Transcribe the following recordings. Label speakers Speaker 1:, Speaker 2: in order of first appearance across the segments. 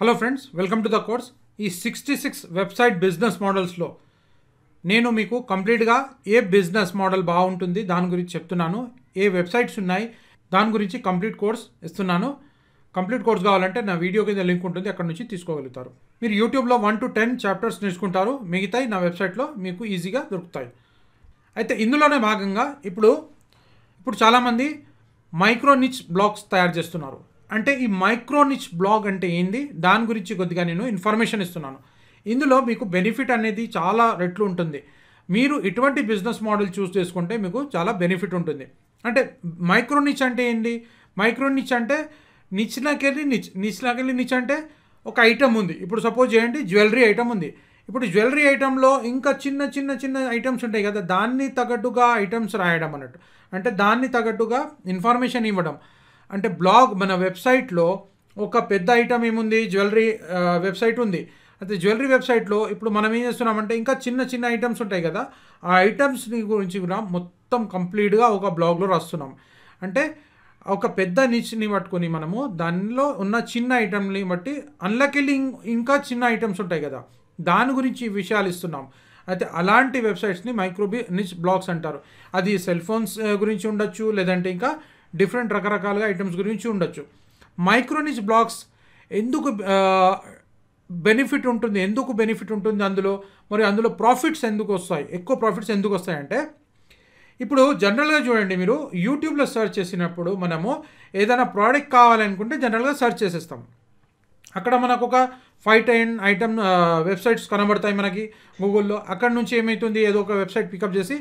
Speaker 1: hello friends welcome to the course ఈ sixty six website business మోడల్స్లో నేను మీకు కంప్లీట్గా ఏ బిజినెస్ మోడల్ బాగుంటుంది దాని గురించి చెప్తున్నాను ఏ వెబ్సైట్స్ ఉన్నాయి దాని గురించి కంప్లీట్ కోర్స్ ఇస్తున్నాను కంప్లీట్ కోర్స్ కావాలంటే నా వీడియో కింద లింక్ ఉంటుంది అక్కడ నుంచి తీసుకోగలుగుతారు మీరు యూట్యూబ్లో వన్ టు టెన్ చాప్టర్స్ నేర్చుకుంటారు మిగతాయి నా వెబ్సైట్లో మీకు ఈజీగా దొరుకుతాయి అయితే ఇందులోనే భాగంగా ఇప్పుడు ఇప్పుడు చాలామంది మైక్రో నిచ్ బ్లాగ్స్ తయారు చేస్తున్నారు అంటే ఈ మైక్రోనిచ్ బ్లాగ్ అంటే ఏంది దాని గురించి కొద్దిగా నేను ఇన్ఫర్మేషన్ ఇస్తున్నాను ఇందులో మీకు బెనిఫిట్ అనేది చాలా రెట్లు ఉంటుంది మీరు ఇటువంటి బిజినెస్ మోడల్ చూస్ చేసుకుంటే మీకు చాలా బెనిఫిట్ ఉంటుంది అంటే మైక్రోనిచ్ అంటే ఏంటి మైక్రోనిచ్ అంటే నిచ్చినాకెళ్ళి నిచ్ నిచ్చినాకెళ్ళి నిచ్ అంటే ఒక ఐటమ్ ఉంది ఇప్పుడు సపోజ్ చేయండి జ్యువెలరీ ఐటమ్ ఉంది ఇప్పుడు జ్యువెలరీ ఐటెంలో ఇంకా చిన్న చిన్న చిన్న ఐటమ్స్ ఉంటాయి కదా దాన్ని తగట్టుగా ఐటమ్స్ రాయడం అన్నట్టు అంటే దాన్ని తగట్టుగా ఇన్ఫర్మేషన్ ఇవ్వడం అంటే బ్లాగ్ మన వెబ్సైట్లో ఒక పెద్ద ఐటమ్ ఏముంది జ్యువెలరీ వెబ్సైట్ ఉంది అయితే జ్యువెలరీ వెబ్సైట్లో ఇప్పుడు మనం ఏం చేస్తున్నామంటే ఇంకా చిన్న చిన్న ఐటమ్స్ ఉంటాయి కదా ఆ ఐటమ్స్ని గురించి కూడా మొత్తం కంప్లీట్గా ఒక బ్లాగ్లో రాస్తున్నాం అంటే ఒక పెద్ద నిచ్ని పట్టుకొని మనము దానిలో ఉన్న చిన్న ఐటమ్ని బట్టి అన్లకెళ్ళి ఇంకా చిన్న ఐటమ్స్ ఉంటాయి కదా దాని గురించి విషయాలు ఇస్తున్నాం అయితే అలాంటి వెబ్సైట్స్ని మైక్రోబి నిచ్ బ్లాగ్స్ అంటారు అది సెల్ ఫోన్స్ గురించి ఉండొచ్చు లేదంటే ఇంకా డిఫరెంట్ రకరకాలుగా ఐటమ్స్ గురించి ఉండొచ్చు మైక్రోనిచ్ బ్లాక్స్ ఎందుకు బెనిఫిట్ ఉంటుంది ఎందుకు బెనిఫిట్ ఉంటుంది అందులో మరి అందులో ప్రాఫిట్స్ ఎందుకు వస్తాయి ఎక్కువ ప్రాఫిట్స్ ఎందుకు వస్తాయంటే ఇప్పుడు జనరల్గా చూడండి మీరు యూట్యూబ్లో సెర్చ్ చేసినప్పుడు మనము ఏదైనా ప్రోడక్ట్ కావాలనుకుంటే జనరల్గా సెర్చ్ చేసేస్తాం అక్కడ మనకు ఒక ఫైవ్ టెన్ ఐటమ్ వెబ్సైట్స్ కనబడతాయి మనకి గూగుల్లో అక్కడ నుంచి ఏమవుతుంది ఏదో ఒక వెబ్సైట్ పికప్ చేసి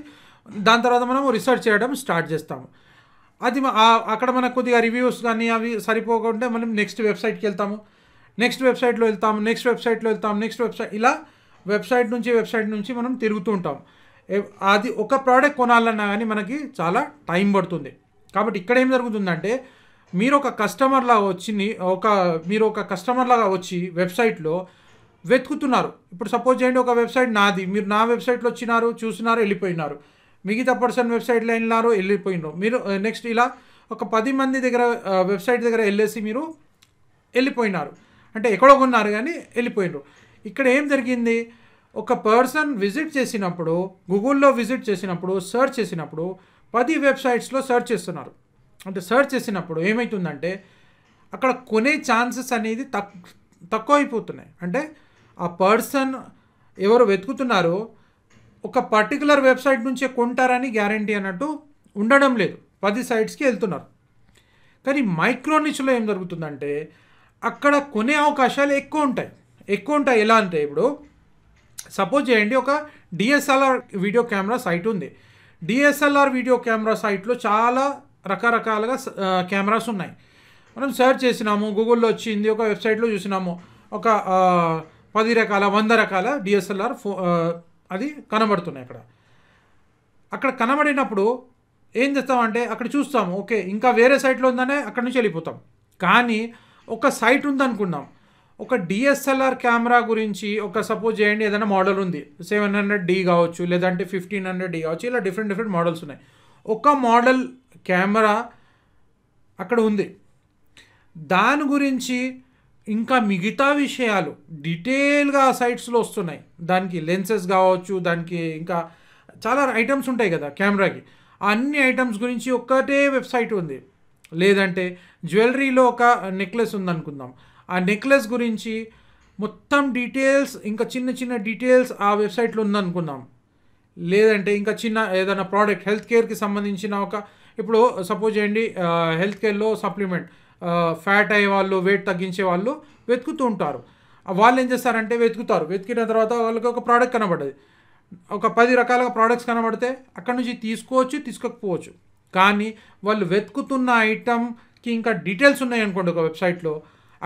Speaker 1: దాని తర్వాత మనము రీసెర్చ్ చేయడం స్టార్ట్ చేస్తాము అది అక్కడ మనకు కొద్దిగా రివ్యూస్ కానీ అవి సరిపోకుంటే మనం నెక్స్ట్ వెబ్సైట్కి వెళ్తాము నెక్స్ట్ వెబ్సైట్లో వెళ్తాము నెక్స్ట్ వెబ్సైట్లో వెళ్తాము నెక్స్ట్ వెబ్సైట్ ఇలా వెబ్సైట్ నుంచి వెబ్సైట్ నుంచి మనం తిరుగుతూ ఉంటాం అది ఒక ప్రోడక్ట్ కొనాలన్నా కానీ మనకి చాలా టైం పడుతుంది కాబట్టి ఇక్కడ ఏం జరుగుతుందంటే మీరు ఒక కస్టమర్లాగా వచ్చి ఒక మీరు ఒక కస్టమర్లాగా వచ్చి వెబ్సైట్లో వెతుకుతున్నారు ఇప్పుడు సపోజ్ చేయండి ఒక వెబ్సైట్ నాది మీరు నా వెబ్సైట్లో వచ్చినారు చూసినారు వెళ్ళిపోయినారు మిగతా పర్సన్ వెబ్సైట్ లైన్లారో వెళ్ళిపోయినారు మీరు నెక్స్ట్ ఇలా ఒక పది మంది దగ్గర వెబ్సైట్ దగ్గర వెళ్ళేసి మీరు వెళ్ళిపోయినారు అంటే ఎక్కడో ఉన్నారు కానీ వెళ్ళిపోయినారు ఇక్కడ ఏం జరిగింది ఒక పర్సన్ విజిట్ చేసినప్పుడు గూగుల్లో విజిట్ చేసినప్పుడు సెర్చ్ చేసినప్పుడు పది వెబ్సైట్స్లో సెర్చ్ చేస్తున్నారు అంటే సెర్చ్ చేసినప్పుడు ఏమవుతుందంటే అక్కడ కొనే ఛాన్సెస్ అనేది తక్కువ అయిపోతున్నాయి అంటే ఆ పర్సన్ ఎవరు వెతుకుతున్నారో ఒక పర్టికులర్ వెబ్సైట్ నుంచే కొంటారని గ్యారంటీ అన్నట్టు ఉండడం లేదు పది సైట్స్కి వెళ్తున్నారు కానీ మైక్రోనిచ్లో ఏం జరుగుతుందంటే అక్కడ కొనే అవకాశాలు ఎక్కువ ఉంటాయి ఎక్కువ ఉంటాయి ఎలా అంటే ఇప్పుడు సపోజ్ చేయండి ఒక డిఎస్ఎల్ఆర్ వీడియో కెమెరా సైట్ ఉంది డిఎస్ఎల్ఆర్ వీడియో కెమెరా సైట్లో చాలా రకరకాలుగా కెమెరాస్ ఉన్నాయి మనం సెర్చ్ చేసినాము గూగుల్లో వచ్చింది ఒక వెబ్సైట్లో చూసినాము ఒక పది రకాల వంద రకాల డిఎస్ఎల్ఆర్ ఫో అది కనబడుతున్నాయి అక్కడ అక్కడ కనబడినప్పుడు ఏం చేస్తామంటే అక్కడ చూస్తాము ఓకే ఇంకా వేరే సైట్లో ఉందనే అక్కడి నుంచి వెళ్ళిపోతాం కానీ ఒక సైట్ ఉందనుకున్నాం ఒక డిఎస్ఎల్ఆర్ కెమెరా గురించి ఒక సపోజ్ చేయండి ఏదైనా మోడల్ ఉంది సెవెన్ హండ్రెడ్ డి కావచ్చు లేదంటే ఫిఫ్టీన్ హండ్రెడ్ డి కావచ్చు ఇలా డిఫరెంట్ డిఫరెంట్ మోడల్స్ ఉన్నాయి ఒక మోడల్ కెమెరా అక్కడ ఉంది దాని గురించి ఇంకా మిగతా విషయాలు డీటెయిల్గా ఆ సైట్స్లో వస్తున్నాయి దానికి లెన్సెస్ కావచ్చు దానికి ఇంకా చాలా ఐటమ్స్ ఉంటాయి కదా కెమెరాకి అన్ని ఐటమ్స్ గురించి ఒక్కటే వెబ్సైట్ ఉంది లేదంటే జ్యువెలరీలో ఒక నెక్లెస్ ఉందనుకుందాం ఆ నెక్లెస్ గురించి మొత్తం డీటెయిల్స్ ఇంకా చిన్న చిన్న డీటెయిల్స్ ఆ వెబ్సైట్లో ఉందనుకుందాం లేదంటే ఇంకా చిన్న ఏదైనా ప్రోడక్ట్ హెల్త్ కేర్కి సంబంధించిన ఒక ఇప్పుడు సపోజ్ చేయండి హెల్త్ కేర్లో సప్లిమెంట్ ఫ్యాట్ అయ్యే వాళ్ళు వెయిట్ తగ్గించే వాళ్ళు వెతుకుతూ ఉంటారు వాళ్ళు ఏం చేస్తారంటే వెతుకుతారు వెతికిన తర్వాత వాళ్ళకి ఒక ప్రోడక్ట్ కనబడదు ఒక పది రకాల ప్రోడక్ట్స్ కనబడితే అక్కడ నుంచి తీసుకోవచ్చు తీసుకోకపోవచ్చు కానీ వాళ్ళు వెతుకుతున్న ఐటమ్కి ఇంకా డీటెయిల్స్ ఉన్నాయి అనుకోండి ఒక వెబ్సైట్లో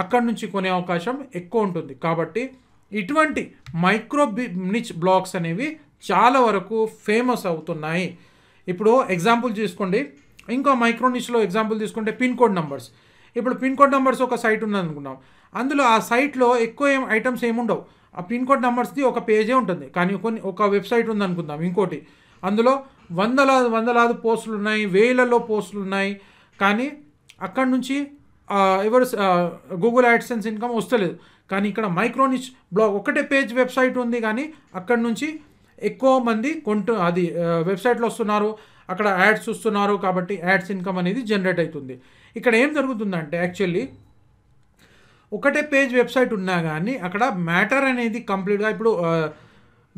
Speaker 1: అక్కడ నుంచి కొనే అవకాశం ఎక్కువ ఉంటుంది కాబట్టి ఇటువంటి మైక్రో నిచ్ బ్లాగ్స్ అనేవి చాలా వరకు ఫేమస్ అవుతున్నాయి ఇప్పుడు ఎగ్జాంపుల్ తీసుకోండి ఇంకో మైక్రో నిచ్లో ఎగ్జాంపుల్ తీసుకుంటే పిన్ కోడ్ నంబర్స్ ఇప్పుడు పిన్ కోడ్ నెంబర్స్ ఒక సైట్ ఉంది అనుకున్నాం అందులో ఆ సైట్లో ఎక్కువ ఏం ఐటమ్స్ ఏముండవు ఆ పిన్ కోడ్ నెంబర్స్ది ఒక పేజే ఉంటుంది కానీ కొన్ని ఒక వెబ్సైట్ ఉంది అనుకుందాం ఇంకోటి అందులో వందలాది వందలాది పోస్టులు ఉన్నాయి వేలలో పోస్టులు ఉన్నాయి కానీ అక్కడి నుంచి ఎవరు గూగుల్ యాడ్సెన్స్ ఇన్కమ్ వస్తలేదు కానీ ఇక్కడ మైక్రోనిచ్ బ్లాగ్ ఒకటే పేజ్ వెబ్సైట్ ఉంది కానీ అక్కడి నుంచి ఎక్కువ మంది కొంటు అది వెబ్సైట్లో వస్తున్నారు అక్కడ యాడ్స్ చూస్తున్నారు కాబట్టి యాడ్స్ ఇన్కమ్ అనేది జనరేట్ అవుతుంది ఇక్కడ ఏం జరుగుతుందంటే యాక్చువల్లీ ఒకటే పేజ్ వెబ్సైట్ ఉన్నా కానీ అక్కడ మ్యాటర్ అనేది కంప్లీట్గా ఇప్పుడు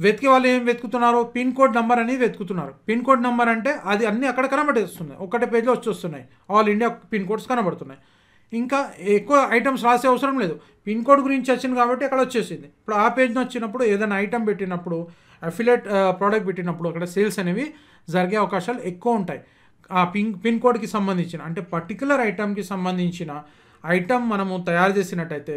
Speaker 1: వెతికే వాళ్ళు ఏం వెతుకుతున్నారు పిన్ కోడ్ నెంబర్ అనేది వెతుకుతున్నారు పిన్ కోడ్ నెంబర్ అంటే అది అన్ని అక్కడ కనబడేస్తున్నాయి ఒకటే పేజ్లో వచ్చేస్తున్నాయి ఆల్ ఇండియా పిన్ కోడ్స్ కనబడుతున్నాయి ఇంకా ఎక్కువ ఐటమ్స్ రాసే అవసరం లేదు పిన్ కోడ్ గురించి వచ్చింది కాబట్టి అక్కడ వచ్చేసింది ఇప్పుడు ఆ పేజ్ని వచ్చినప్పుడు ఏదైనా ఐటమ్ పెట్టినప్పుడు అఫిలేట్ ప్రోడక్ట్ పెట్టినప్పుడు అక్కడ సేల్స్ అనేవి జరిగే అవకాశాలు ఎక్కువ ఉంటాయి ఆ పిన్ పిన్ కోడ్కి సంబంధించిన అంటే పర్టికులర్ ఐటమ్కి సంబంధించిన ఐటమ్ మనము తయారు చేసినట్టయితే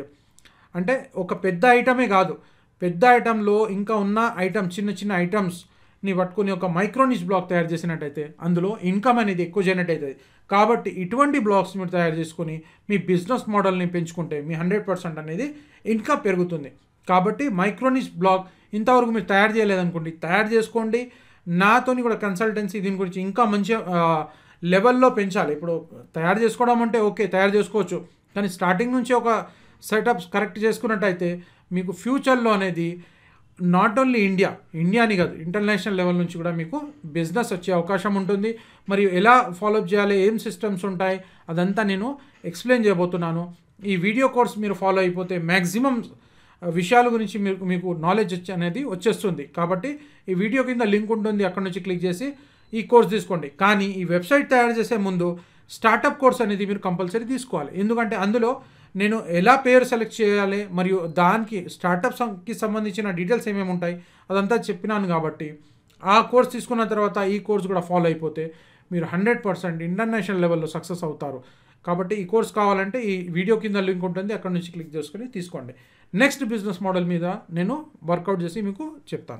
Speaker 1: అంటే ఒక పెద్ద ఐటమే కాదు పెద్ద ఐటంలో ఇంకా ఉన్న ఐటమ్ చిన్న చిన్న ఐటమ్స్ని పట్టుకుని ఒక మైక్రోనిష్ బ్లాక్ తయారు చేసినట్టయితే అందులో ఇన్కమ్ అనేది ఎక్కువ జనరేట్ అవుతుంది కాబట్టి ఇటువంటి బ్లాక్స్ మీరు తయారు చేసుకొని మీ బిజినెస్ మోడల్ని పెంచుకుంటే మీ హండ్రెడ్ పర్సెంట్ అనేది ఇన్కమ్ పెరుగుతుంది కాబట్టి మైక్రోనిష్ బ్లాక్ ఇంతవరకు మీరు తయారు చేయలేదనుకోండి తయారు చేసుకోండి నాతోని కూడా కన్సల్టెన్సీ దీని గురించి ఇంకా మంచి లెవెల్లో పెంచాలి ఇప్పుడు తయారు చేసుకోవడం అంటే ఓకే తయారు చేసుకోవచ్చు కానీ స్టార్టింగ్ నుంచి ఒక సెటప్ కరెక్ట్ చేసుకున్నట్టయితే మీకు ఫ్యూచర్లో అనేది నాట్ ఓన్లీ ఇండియా ఇండియా అని కాదు ఇంటర్నేషనల్ లెవెల్ నుంచి కూడా మీకు బిజినెస్ వచ్చే అవకాశం ఉంటుంది మరియు ఎలా ఫాలోఅప్ చేయాలి ఏం సిస్టమ్స్ ఉంటాయి అదంతా నేను ఎక్స్ప్లెయిన్ చేయబోతున్నాను ఈ వీడియో కోర్స్ మీరు ఫాలో అయిపోతే మ్యాక్సిమం విషయాల గురించి మీకు మీకు నాలెడ్జ్ అనేది వచ్చేస్తుంది కాబట్టి ఈ వీడియో కింద లింక్ ఉంటుంది అక్కడ నుంచి క్లిక్ చేసి ఈ కోర్స్ తీసుకోండి కానీ ఈ వెబ్సైట్ తయారు చేసే ముందు స్టార్టప్ కోర్స్ అనేది మీరు కంపల్సరీ తీసుకోవాలి ఎందుకంటే అందులో నేను ఎలా పేరు సెలెక్ట్ చేయాలి మరియు దానికి స్టార్టప్స్కి సంబంధించిన డీటెయిల్స్ ఏమేమి ఉంటాయి అదంతా చెప్పినాను కాబట్టి ఆ కోర్స్ తీసుకున్న తర్వాత ఈ కోర్స్ కూడా ఫాలో అయిపోతే మీరు హండ్రెడ్ పర్సెంట్ ఇంటర్నేషనల్ లెవెల్లో సక్సెస్ అవుతారు కాబట్టి ఈ కోర్స్ కావాలంటే ఈ వీడియో కింద లింక్ ఉంటుంది అక్కడ నుంచి క్లిక్ చేసుకొని తీసుకోండి నెక్స్ట్ బిజినెస్ మోడల్ మీద నేను వర్కౌట్ చేసి మీకు చెప్తాను